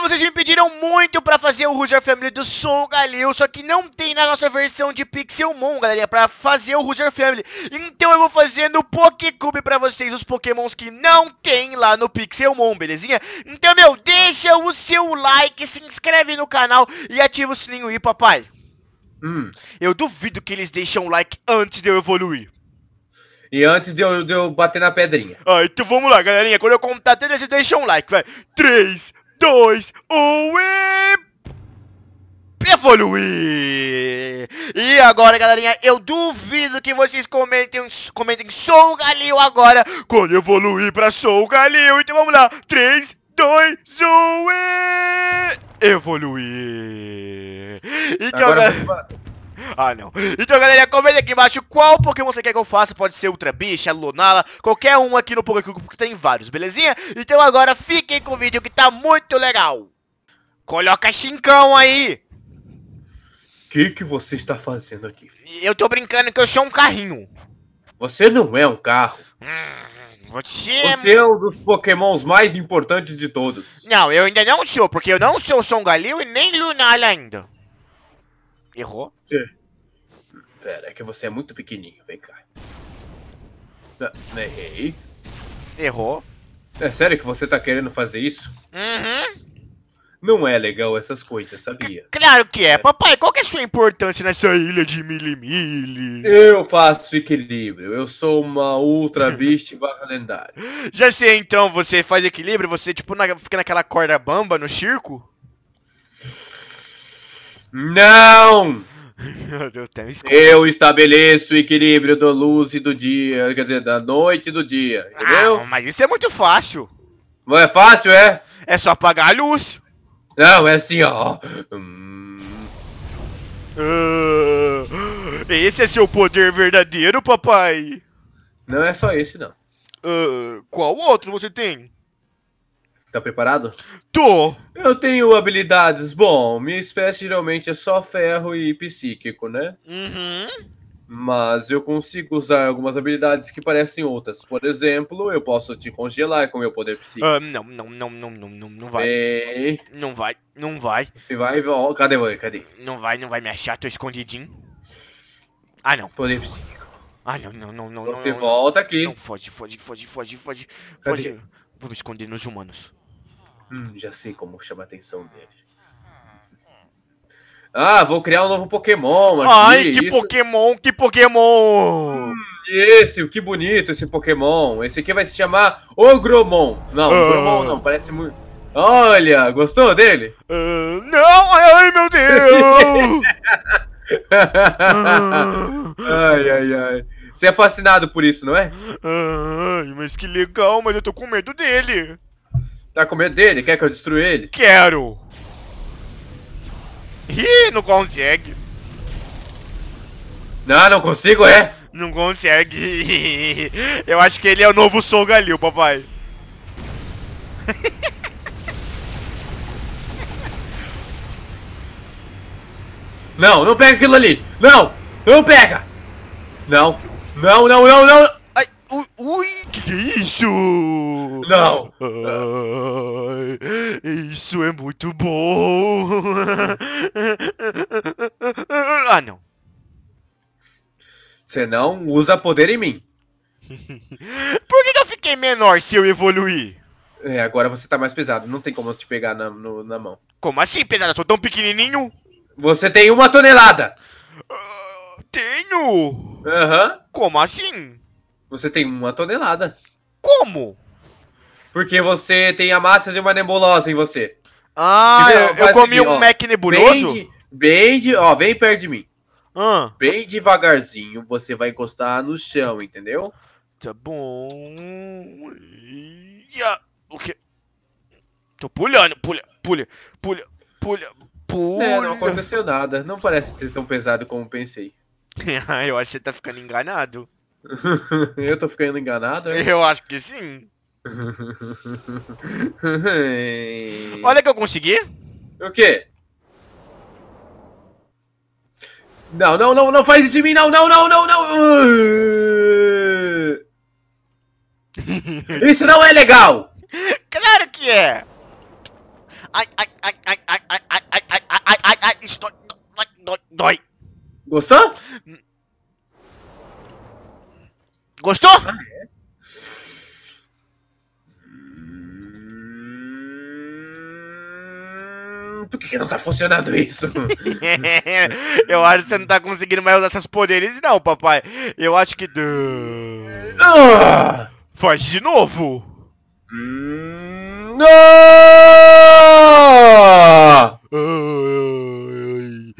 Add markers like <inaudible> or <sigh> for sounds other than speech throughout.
vocês me pediram muito pra fazer o Roger Family do Som Galil, só que não tem na nossa versão de Pixelmon, galera, pra fazer o Roger Family. Então eu vou fazer no Pokécube pra vocês os Pokémons que não tem lá no Pixelmon, belezinha? Então, meu, deixa o seu like, se inscreve no canal e ativa o sininho aí, papai. Hum. Eu duvido que eles deixam o like antes de eu evoluir. E antes de eu, de eu bater na pedrinha. Ah, então vamos lá, galerinha. Quando eu contar deixa um like, vai. Três, 2, 1 e evoluir. E agora, galerinha, eu duvido que vocês comentem, comentem Sou Galil agora, quando evoluir pra Sou o Galil. Então vamos lá, 3, 2, 1 e... Evoluir. Então, agora, galera... <laughs> ah, não. Então, galera, comenta aqui embaixo qual Pokémon você quer que eu faça. Pode ser Ultra Bicha, Lunala, qualquer um aqui no Pokécubo, porque tem vários, belezinha? Então agora fiquem com o vídeo que tá muito legal. Coloca chincão aí. O que, que você está fazendo aqui? Filho? Eu tô brincando que eu sou um carrinho. Você não é um carro. Hum, você... É você é um dos pokémons mais importantes de todos. Não, eu ainda não sou, porque eu não sou Songalil e nem Lunala ainda. Errou? Sim. Pera, é que você é muito pequenininho, vem cá. Não, ah, errei. Errou. É sério que você tá querendo fazer isso? Uhum. Não é legal essas coisas, sabia? C claro que é. é. Papai, qual que é a sua importância nessa ilha de mil? Eu faço equilíbrio. Eu sou uma ultra <laughs> beast barra lendária. Já sei, então, você faz equilíbrio? Você, tipo, na... fica naquela corda bamba no circo? Não! <laughs> Eu, eu estabeleço o equilíbrio da luz e do dia, quer dizer, da noite e do dia, ah, entendeu? Ah, mas isso é muito fácil. Não é fácil, é? É só apagar a luz. Não, é assim, ó. Uh, esse é seu poder verdadeiro, papai. Não é só esse, não. Uh, qual outro você tem? Tá preparado? Tô! Eu tenho habilidades. Bom, minha espécie geralmente é só ferro e psíquico, né? Uhum. Mas eu consigo usar algumas habilidades que parecem outras. Por exemplo, eu posso te congelar com meu poder psíquico. Uh, não, não, não, não, não, não, não vai. E... Não vai, não vai. Você vai, ó, cadê, vai, cadê? Não vai, não vai me achar, tô escondidinho. Ah, não. Poder psíquico. Ah, não, não, não, não. Você não, volta não, aqui. Não, foge, foge, foge, foge, foge. Cadê? Foge. Vou me esconder nos humanos. Hum, já sei como chamar a atenção dele. Ah, vou criar um novo Pokémon. Aqui, Ai, que isso. Pokémon, que Pokémon! Hum, esse, que bonito esse Pokémon. Esse aqui vai se chamar Ogromon. Não, uh... não, parece muito. Olha, gostou dele? Uh, não, ai meu Deus! <laughs> ai, ai, ai. Você é fascinado por isso, não é? Ah, ai, mas que legal, mas eu tô com medo dele. Tá com medo dele? Quer que eu destrua ele? Quero! Ih, não consegue. Não, não consigo, é? Não consegue. <laughs> Eu acho que ele é o novo Sol Galil, papai. Não, não pega aquilo ali. Não, não pega. Não, não, não, não, não. Ui, ui, que é isso? Não! Ai, isso é muito bom! Ah, não! Você não usa poder em mim. <laughs> Por que, que eu fiquei menor se eu evoluir? É, agora você tá mais pesado, não tem como eu te pegar na, no, na mão. Como assim, pesado? Eu sou tão pequenininho? Você tem uma tonelada! Uh, tenho! Aham. Uhum. Como assim? Você tem uma tonelada. Como? Porque você tem a massa de uma nebulosa em você. Ah, eu, eu comi aqui, assim, um ó, Mac nebuloso? Bem, de, bem de, ó, vem perto de mim. Ah. Bem devagarzinho, você vai encostar no chão, entendeu? Tá bom. O quê? Tô pulhando, pulha, pulha, pulha, pulha, pulha. É, não aconteceu nada. Não parece ser tão pesado como pensei. <laughs> eu acho que você tá ficando enganado. Eu tô ficando enganado? Hein? Eu acho que sim. Olha que eu consegui. O quê? Não, não, não, não faz isso em mim, não, não, não, não, não. Isso não é legal. Claro que é. Ai, ai, ai, ai, ai, ai, ai, ai, ai, ai, ai, isso dói, Gostou? Gostou? Ah, é? Hum, por que, que não tá funcionando isso? <laughs> eu acho que você não tá conseguindo mais usar seus poderes, não, papai. Eu acho que. Ah! Faz de novo! Hum, não!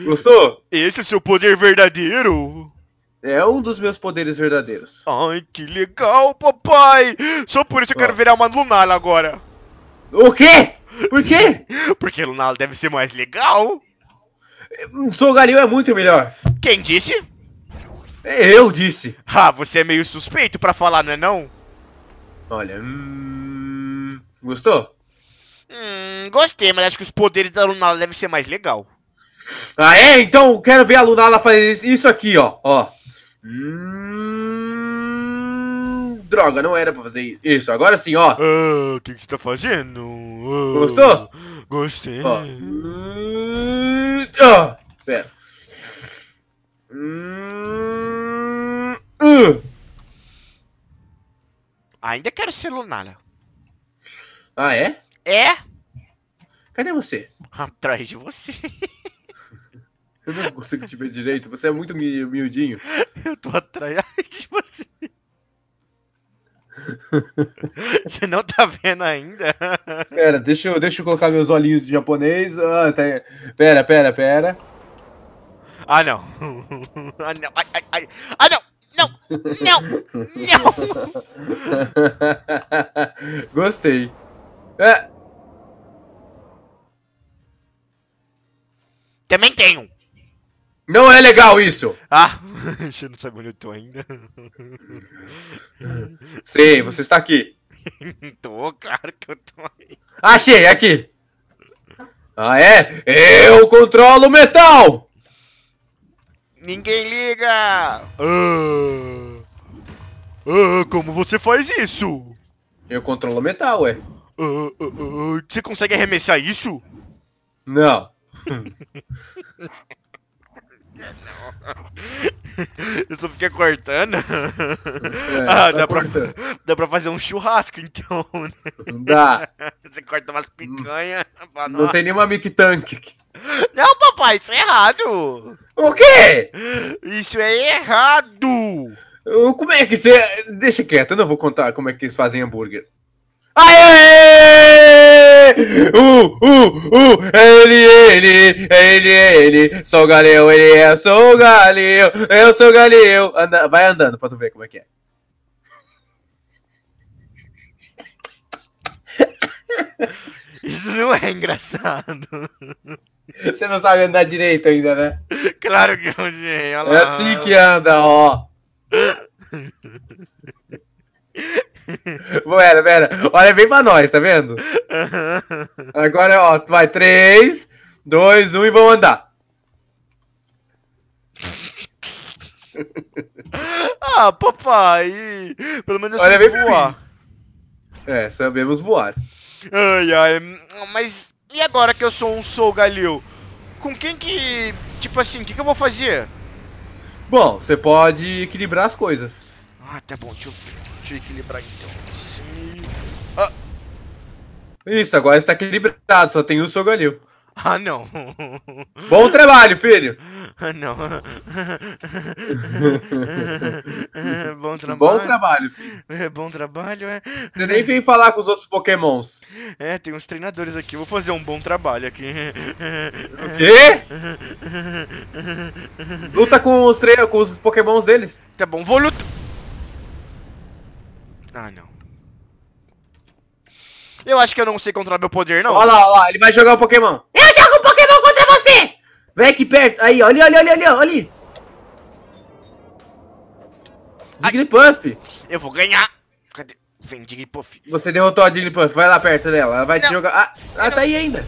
Gostou? Esse é seu poder verdadeiro? É um dos meus poderes verdadeiros. Ai, que legal, papai! Só por isso eu quero virar uma Lunala agora. O quê? Por quê? <laughs> Porque Lunala deve ser mais legal. Solgaleo é muito melhor. Quem disse? Eu disse. Ah, você é meio suspeito para falar, não é não? Olha, hum... gostou? Hum, gostei, mas acho que os poderes da Lunala devem ser mais legal. Ah é? Então quero ver a Lunala fazer isso aqui, ó. Ó. Hum, droga, não era pra fazer isso. Agora sim, ó. Ah, o oh, que, você tá fazendo? Oh, Gostou? Gostei. Ó. oh, pera. Hum, uh. Ainda quero ser Lunala. Ah, é? É? Cadê você? Atrás de você. <laughs> Eu não consigo te ver direito, você é muito miudinho eu tô atrás. de você. <laughs> Você não tá vendo ainda? Pera, deixa eu, deixa eu colocar meus olhinhos de japonês. Ah, tá... Pera, pera, pera. Ah, não. Ah, não. Ai, ai, ai. Ah, não. Não, não, não. <laughs> Gostei. É. Também tenho. Não é legal isso! Ah, <laughs> você não sabe onde eu tô ainda. Sim, <laughs> você está aqui. <laughs> tô, claro que eu tô aí. Ah, achei, é aqui! Ah, é? Eu controlo metal! Ninguém liga! Uh, uh, como você faz isso? Eu controlo metal, ué. Uh, você consegue arremessar isso? Não. Eu só fiquei cortando. É, ah, dá, cortando. pra, dá pra fazer um churrasco, então. <laughs> Né? Dá. Você corta umas picanhas. Hum. Não, tem nenhuma mictank Não, papai, isso é errado. O quê? Isso é errado. Como é que você... Deixa quieto, eu não vou contar como é que eles fazem hambúrguer. Aê! Uh, uh, uh, é ele, ele, ele, ele. Sou o Galil, ele é, sou o eu sou o Anda, vai andando pra tu ver como é que é. Isso não é engraçado. Você não sabe andar direito ainda, né? Claro que não, gente. É assim que anda, ó. Pera, <laughs> pera. Olha vem pra nós, tá vendo? <laughs> Agora, ó, vai. 3, 2, 1 e vamos andar. <laughs> ah, papai. Pelo menos Olha vem voar. É, sabemos voar. Ai, ai. Mas e agora que eu sou um sou Galil? Com quem que... Tipo assim, o que, que eu vou fazer? Bom, você pode equilibrar as coisas. Ah, tá bom. Deixa eu Deixa eu equilibrar então. Ah. Isso, agora está equilibrado, só tem um sogalil. Ah, não. <laughs> Bom trabalho, filho. Ah, não. <laughs> bom trabalho. Bom trabalho, É, bom trabalho, é. Você nem vem falar com os outros pokémons. É, tem uns treinadores aqui. Vou fazer um bom trabalho aqui. O quê? Luta com os, tre com os pokémons deles. Tá bom, vou lutar. Ah, não. Eu acho que eu não sei controlar meu poder, não. Olha lá, olha lá, ele vai jogar o Pokémon. Eu jogo um Pokémon contra você! Vem aqui perto. Aí, olha, olha, ali, olha, ali. Jigglypuff. Eu vou ganhar. Cadê? Vem, Jigglypuff. Você derrotou a Jigglypuff. Vai lá perto dela. Ela vai não. te jogar. Ah, ah ela tá aí ainda.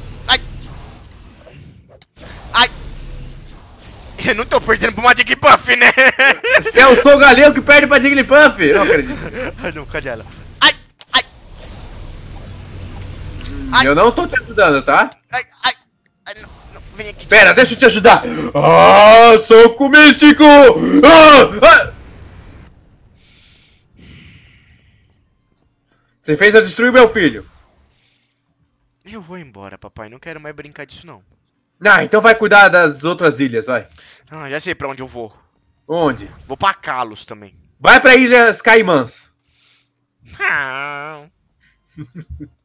Eu não tô perdendo pra uma Jigglypuff, né? Se eu é sou o galinho que perde pra Jigglypuff! Não acredito. Ai, não, cadê ela? Ai, ai! ai. Eu não tô te ajudando, tá? Ai, ai! ai não, não, vem aqui. Pera, deixa eu te ajudar! Ah, soco místico! Ah, ah. Você fez eu destruir meu filho! Eu vou embora, papai. Não quero mais brincar disso, não. Não, ah, então vai cuidar das outras ilhas, vai. Ah, já sei pra onde eu vou. Onde? Vou pra Kalos também. Vai pra Ilhas Caimãs. Ah. <laughs>